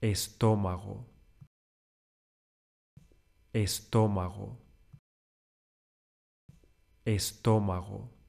estómago, estómago, estómago.